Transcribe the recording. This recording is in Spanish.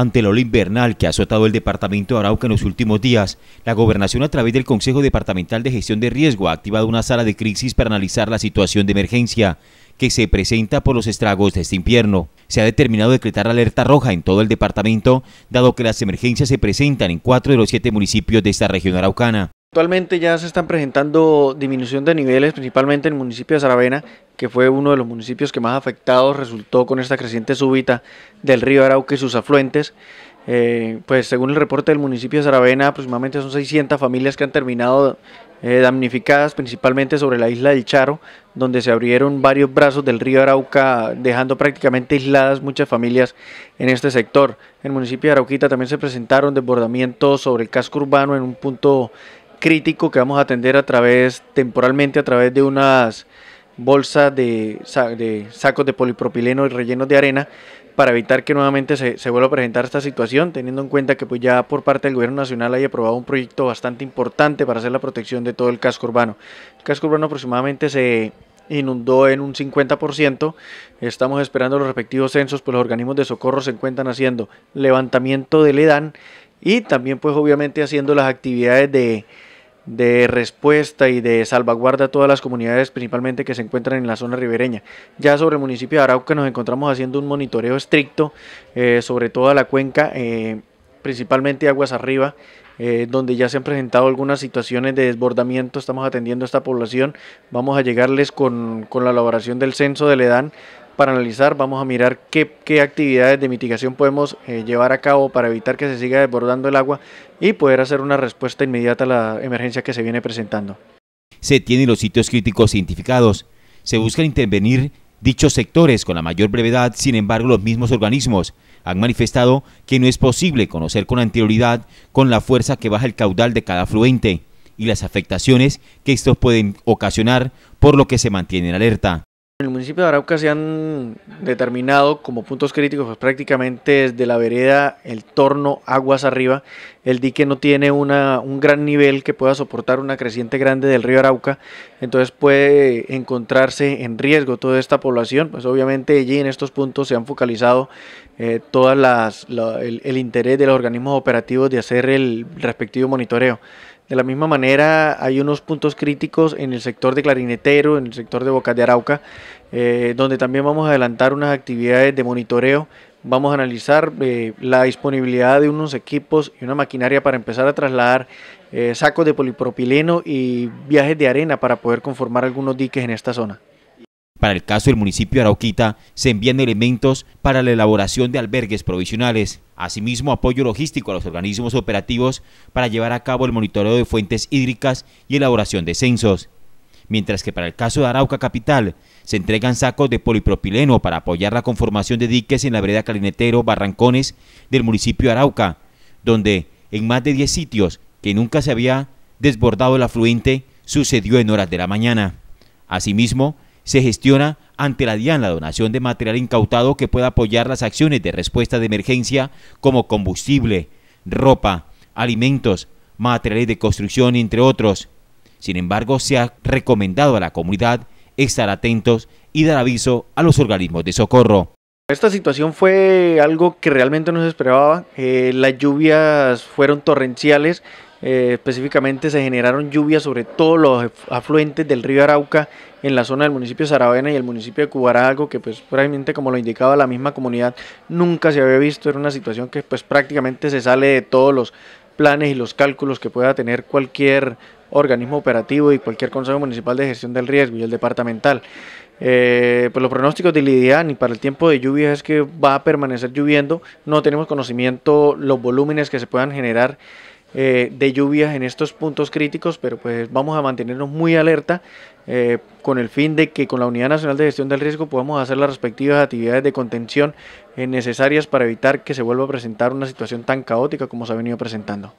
Ante el ola invernal que ha azotado el departamento de Arauca en los últimos días, la gobernación a través del Consejo Departamental de Gestión de Riesgo ha activado una sala de crisis para analizar la situación de emergencia que se presenta por los estragos de este invierno. Se ha determinado decretar alerta roja en todo el departamento, dado que las emergencias se presentan en cuatro de los siete municipios de esta región araucana. Actualmente ya se están presentando disminución de niveles, principalmente en el municipio de Saravena, que fue uno de los municipios que más afectados resultó con esta creciente súbita del río Arauca y sus afluentes. Eh, pues según el reporte del municipio de Saravena, aproximadamente son 600 familias que han terminado eh, damnificadas, principalmente sobre la isla del Charo, donde se abrieron varios brazos del río Arauca, dejando prácticamente aisladas muchas familias en este sector. En el municipio de Arauquita también se presentaron desbordamientos sobre el casco urbano en un punto crítico que vamos a atender a través, temporalmente, a través de unas bolsas de, sacos de polipropileno y rellenos de arena para evitar que nuevamente se, vuelva a presentar esta situación, teniendo en cuenta que pues ya por parte del gobierno nacional hay aprobado un proyecto bastante importante para hacer la protección de todo el casco urbano. El casco urbano aproximadamente se inundó en un 50%. Estamos esperando los respectivos censos, pues los organismos de socorro se encuentran haciendo levantamiento del EDAN y también pues obviamente haciendo las actividades de de respuesta y de salvaguarda a todas las comunidades, principalmente que se encuentran en la zona ribereña. Ya sobre el municipio de Arauca nos encontramos haciendo un monitoreo estricto eh, sobre toda la cuenca, eh, principalmente aguas arriba, eh, donde ya se han presentado algunas situaciones de desbordamiento, estamos atendiendo a esta población, vamos a llegarles con, con la elaboración del censo del EDAN para analizar, vamos a mirar qué, actividades de mitigación podemos eh, llevar a cabo para evitar que se siga desbordando el agua y poder hacer una respuesta inmediata a la emergencia que se viene presentando. Se tienen los sitios críticos identificados. Se busca intervenir dichos sectores con la mayor brevedad, sin embargo los mismos organismos han manifestado que no es posible conocer con anterioridad con la fuerza que baja el caudal de cada afluente y las afectaciones que estos pueden ocasionar, por lo que se mantienen alerta. En el municipio de Arauca se han determinado como puntos críticos pues, prácticamente desde la vereda, el torno, aguas arriba. El dique no tiene una, un gran nivel que pueda soportar una creciente grande del río Arauca, entonces puede encontrarse en riesgo toda esta población. Pues obviamente allí en estos puntos se han focalizado eh, todas el interés de los organismos operativos de hacer el respectivo monitoreo. De la misma manera, hay unos puntos críticos en el sector de clarinetero, en el sector de boca de Arauca, eh, donde también vamos a adelantar unas actividades de monitoreo. Vamos a analizar eh, la disponibilidad de unos equipos y una maquinaria para empezar a trasladar eh, sacos de polipropileno y viajes de arena para poder conformar algunos diques en esta zona. Para el caso del municipio de Arauquita, se envían elementos para la elaboración de albergues provisionales. Asimismo, apoyo logístico a los organismos operativos para llevar a cabo el monitoreo de fuentes hídricas y elaboración de censos. Mientras que para el caso de Arauca Capital, se entregan sacos de polipropileno para apoyar la conformación de diques en la vereda Calinetero Barrancones del municipio de Arauca, donde en más de 10 sitios que nunca se había desbordado el afluente, sucedió en horas de la mañana. Asimismo, se gestiona ante la DIAN la donación de material incautado que pueda apoyar las acciones de respuesta de emergencia como combustible, ropa, alimentos, materiales de construcción, entre otros. Sin embargo, se ha recomendado a la comunidad estar atentos y dar aviso a los organismos de socorro. Esta situación fue algo que realmente no se esperaba. Eh, las lluvias fueron torrenciales eh, específicamente se generaron lluvias sobre todos los afluentes del río Arauca en la zona del municipio de Saravena y el municipio de Cubarago que pues prácticamente como lo indicaba la misma comunidad nunca se había visto, era una situación que pues prácticamente se sale de todos los planes y los cálculos que pueda tener cualquier organismo operativo y cualquier Consejo Municipal de Gestión del Riesgo y el departamental. Eh, pues los pronósticos de Lidia ni para el tiempo de lluvia es que va a permanecer lloviendo, no tenemos conocimiento los volúmenes que se puedan generar eh, de lluvias en estos puntos críticos, pero pues vamos a mantenernos muy alerta eh, con el fin de que con la Unidad Nacional de Gestión del Riesgo podamos hacer las respectivas actividades de contención eh, necesarias para evitar que se vuelva a presentar una situación tan caótica como se ha venido presentando.